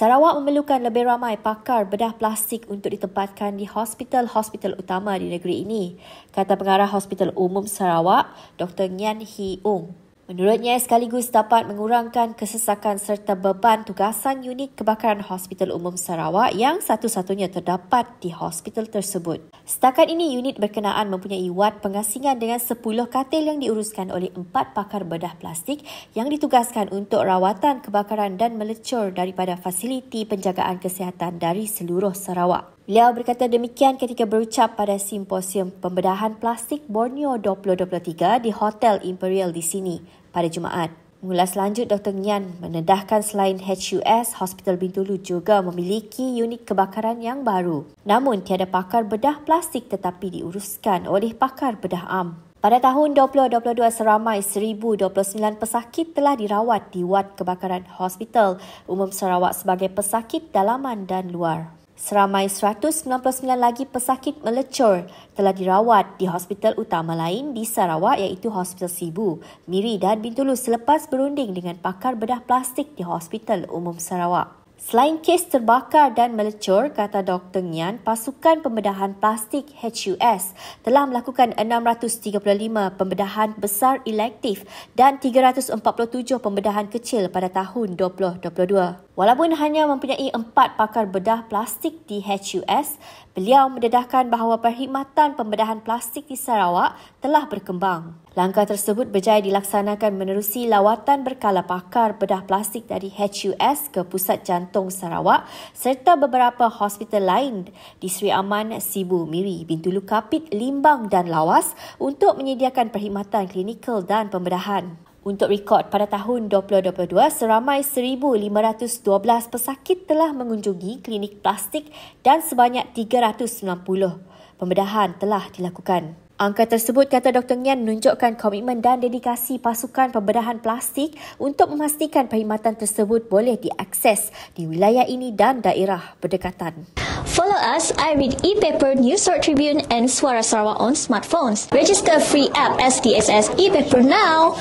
Sarawak memerlukan lebih ramai pakar bedah plastik untuk ditempatkan di hospital-hospital utama di negeri ini, kata pengarah Hospital Umum Sarawak, Dr. Nian Hee Ung. Menurutnya, sekaligus dapat mengurangkan kesesakan serta beban tugasan unit kebakaran Hospital Umum Sarawak yang satu-satunya terdapat di hospital tersebut. Setakat ini, unit berkenaan mempunyai wad pengasingan dengan 10 katil yang diuruskan oleh 4 pakar bedah plastik yang ditugaskan untuk rawatan kebakaran dan melecur daripada fasiliti penjagaan kesihatan dari seluruh Sarawak. Beliau berkata demikian ketika berucap pada simposium pembedahan plastik Borneo 2023 di Hotel Imperial di sini pada Jumaat. Mengulas lanjut, Dr. Nyan menedahkan selain HUS, Hospital Bintulu juga memiliki unit kebakaran yang baru. Namun, tiada pakar bedah plastik tetapi diuruskan oleh pakar bedah am. Pada tahun 2022, seramai 1,029 pesakit telah dirawat di Wad Kebakaran Hospital Umum Sarawak sebagai pesakit dalaman dan luar. Seramai 199 lagi pesakit melecur telah dirawat di hospital utama lain di Sarawak iaitu Hospital Sibu, Miri dan Bintulu selepas berunding dengan pakar bedah plastik di Hospital Umum Sarawak. Selain kes terbakar dan melecur, kata Dr. Nian, pasukan pembedahan plastik HUS telah melakukan 635 pembedahan besar elektif dan 347 pembedahan kecil pada tahun 2022. Walaupun hanya mempunyai empat pakar bedah plastik di HUS, beliau mendedahkan bahawa perkhidmatan pembedahan plastik di Sarawak telah berkembang. Langkah tersebut berjaya dilaksanakan menerusi lawatan berkala pakar bedah plastik dari HUS ke Pusat Jantung. Jantung Sarawak serta beberapa hospital lain di Sri Aman, Sibu, Miri, Bintulu Kapit, Limbang dan Lawas untuk menyediakan perkhidmatan klinikal dan pembedahan. Untuk rekod pada tahun 2022, seramai 1,512 pesakit telah mengunjungi klinik plastik dan sebanyak 390 pembedahan telah dilakukan. Angka tersebut kata Dr. Nian menunjukkan komitmen dan dedikasi pasukan pembedahan plastik untuk memastikan perkhidmatan tersebut boleh diakses di wilayah ini dan daerah berdekatan. Follow us, I read e-paper, News Sword Tribune and Suara Sarawak on smartphones. Register free app SDSS e-paper now.